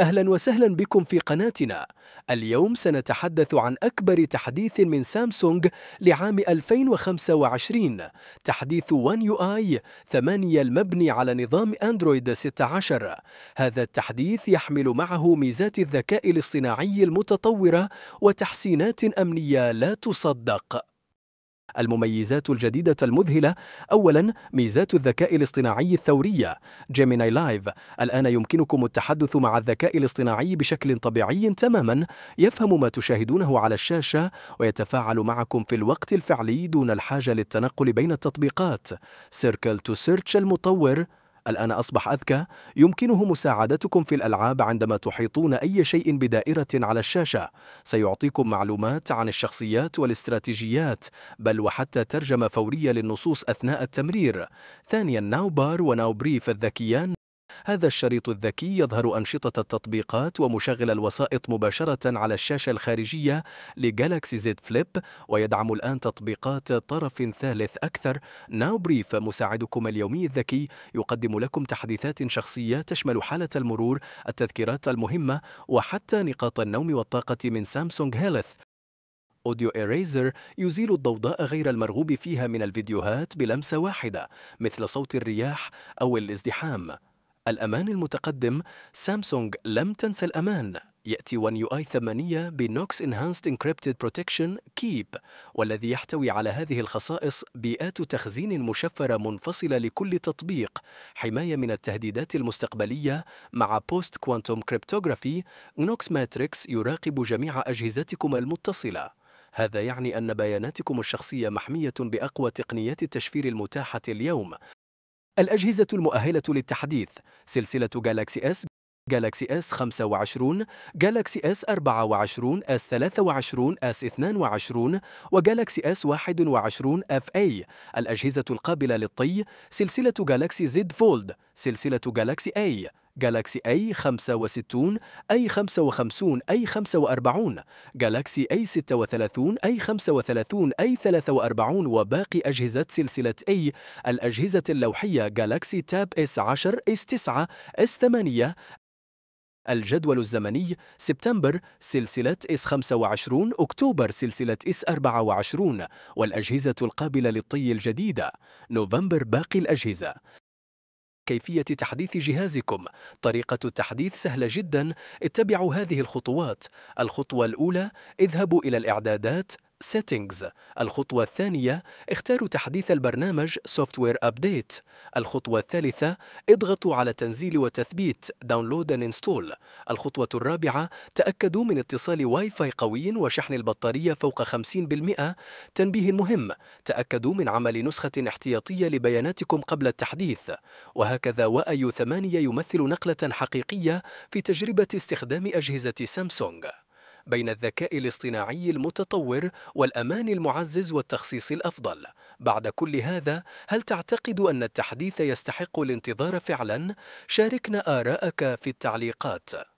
أهلا وسهلا بكم في قناتنا اليوم سنتحدث عن أكبر تحديث من سامسونج لعام 2025 تحديث ون يو آي 8 المبني على نظام أندرويد 16 هذا التحديث يحمل معه ميزات الذكاء الاصطناعي المتطورة وتحسينات أمنية لا تصدق المميزات الجديدة المذهلة أولا ميزات الذكاء الاصطناعي الثورية جيميناي لايف الآن يمكنكم التحدث مع الذكاء الاصطناعي بشكل طبيعي تماما يفهم ما تشاهدونه على الشاشة ويتفاعل معكم في الوقت الفعلي دون الحاجة للتنقل بين التطبيقات سيركل تو سيرتش المطور الآن أصبح أذكى يمكنه مساعدتكم في الألعاب عندما تحيطون أي شيء بدائرة على الشاشة سيعطيكم معلومات عن الشخصيات والاستراتيجيات بل وحتى ترجمة فورية للنصوص أثناء التمرير ثانيا ناو بار وناو بريف الذكيان هذا الشريط الذكي يظهر أنشطة التطبيقات ومشغل الوسائط مباشرة على الشاشة الخارجية لجالاكسي زد فليب ويدعم الآن تطبيقات طرف ثالث أكثر ناو بريف مساعدكم اليومي الذكي يقدم لكم تحديثات شخصية تشمل حالة المرور التذكيرات المهمة وحتى نقاط النوم والطاقة من سامسونج هيلث أوديو إيريزر يزيل الضوضاء غير المرغوب فيها من الفيديوهات بلمسة واحدة مثل صوت الرياح أو الازدحام الأمان المتقدم سامسونج لم تنسى الأمان يأتي ون يو آي 8 بنوكس Enhanced Encrypted Protection كيب والذي يحتوي على هذه الخصائص بيئات تخزين مشفرة منفصلة لكل تطبيق حماية من التهديدات المستقبلية مع بوست كوانتوم كريبتوغرافي نوكس ماتريكس يراقب جميع أجهزتكم المتصلة هذا يعني أن بياناتكم الشخصية محمية بأقوى تقنيات التشفير المتاحة اليوم الأجهزة المؤهلة للتحديث سلسلة جالاكسي اس جالاكسي اس 25 جالاكسي اس 24 اس 23 اس 22 وجالاكسي اس 21 اف اي الأجهزة القابلة للطي سلسلة جالاكسي زد فولد سلسلة جالاكسي اي جالاكسي اي 65 اي 55 اي 45 جالاكسي اي 36 اي 35 اي 43 وباقي اجهزة سلسلة اي الاجهزة اللوحية جالاكسي تاب اس 10 اس 9 اس 8 الجدول الزمني سبتمبر سلسلة اس 25 أكتوبر سلسلة اس 24 والأجهزة القابلة للطي الجديدة نوفمبر باقي الأجهزة كيفية تحديث جهازكم طريقة التحديث سهلة جدا اتبعوا هذه الخطوات الخطوة الأولى اذهبوا إلى الإعدادات Settings الخطوة الثانية اختاروا تحديث البرنامج Software Update الخطوة الثالثة اضغطوا على تنزيل وتثبيت Download and Install الخطوة الرابعة تأكدوا من اتصال واي فاي قوي وشحن البطارية فوق 50% تنبيه مهم تأكدوا من عمل نسخة احتياطية لبياناتكم قبل التحديث وهكذا وأي ثمانية يمثل نقلة حقيقية في تجربة استخدام أجهزة سامسونج بين الذكاء الاصطناعي المتطور والأمان المعزز والتخصيص الأفضل. بعد كل هذا، هل تعتقد أن التحديث يستحق الانتظار فعلا؟ شاركنا آراءك في التعليقات.